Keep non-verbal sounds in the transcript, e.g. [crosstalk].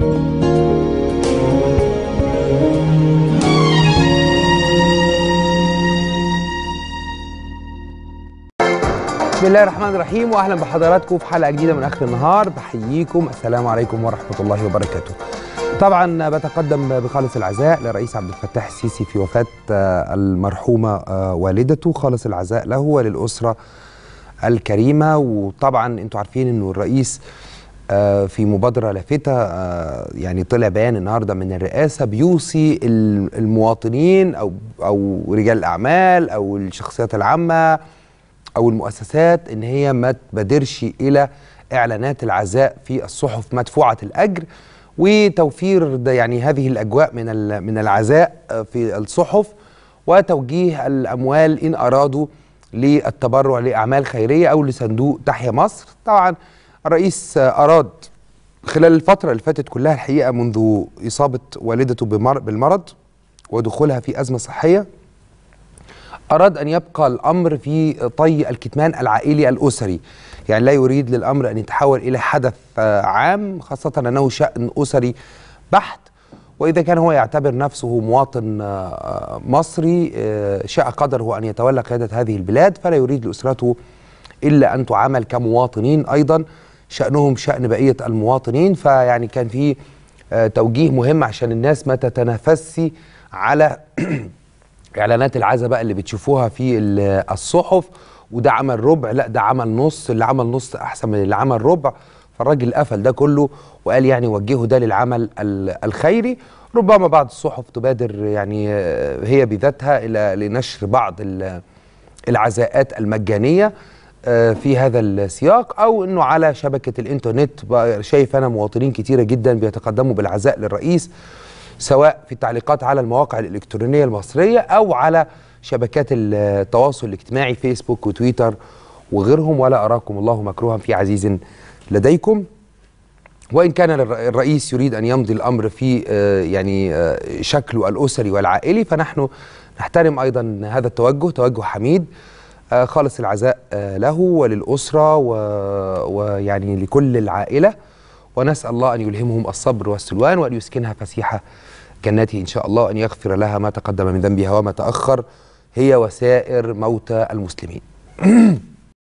بسم الله الرحمن الرحيم واهلا بحضراتكم في حلقه جديده من اخر النهار بحييكم السلام عليكم ورحمه الله وبركاته. طبعا بتقدم بخالص العزاء للرئيس عبد الفتاح السيسي في وفاه آه، المرحومه آه، والدته خالص العزاء له وللاسره الكريمه وطبعا انتم عارفين انه الرئيس آه، في مبادرة لافتة آه، يعني طلع بيان النهاردة من الرئاسة بيوصي المواطنين أو, أو رجال الأعمال أو الشخصيات العامة أو المؤسسات إن هي ما تبادرش إلى إعلانات العزاء في الصحف مدفوعة الأجر وتوفير يعني هذه الأجواء من من العزاء آه، في الصحف وتوجيه الأموال إن أرادوا للتبرع لأعمال خيرية أو لصندوق تحيا مصر طبعاً الرئيس أراد خلال الفترة اللي فاتت كلها الحقيقة منذ إصابة والدته بالمرض ودخولها في أزمة صحية أراد أن يبقى الأمر في طي الكتمان العائلي الأسري يعني لا يريد للأمر أن يتحول إلى حدث عام خاصة أنه شأن أسري بحت وإذا كان هو يعتبر نفسه مواطن آه، مصري آه، شاء قدره أن يتولى قيادة هذه البلاد فلا يريد لأسرته إلا أن تعامل كمواطنين أيضا شأنهم شأن بقية المواطنين فيعني كان في آه، توجيه مهم عشان الناس ما تتنافسش على [clears throat] اعلانات العزاء بقى اللي بتشوفوها في الصحف وده عمل ربع لا ده عمل نص اللي عمل نص احسن من اللي عمل ربع فالراجل قفل ده كله وقال يعني وجهه ده للعمل الخيري ربما بعض الصحف تبادر يعني آه، هي بذاتها الى لنشر بعض العزاءات المجانيه آه، في هذا السياق او انه على شبكه الانترنت شايف انا مواطنين كتيره جدا بيتقدموا بالعزاء للرئيس سواء في التعليقات على المواقع الالكترونيه المصريه او على شبكات التواصل الاجتماعي فيسبوك وتويتر وغيرهم ولا اراكم الله مكروها في عزيز لديكم وان كان الرئيس يريد ان يمضي الامر في آه، يعني آه، شكله الاسري والعائلي فنحن نحترم ايضا هذا التوجه توجه حميد آه، خالص العزاء آه، له وللأسرة ويعني لكل العائلة ونسأل الله أن يلهمهم الصبر والسلوان وأن يسكنها فسيحة جناته إن شاء الله وأن يغفر لها ما تقدم من ذنبها وما تأخر هي وسائر موتى المسلمين [clears throat]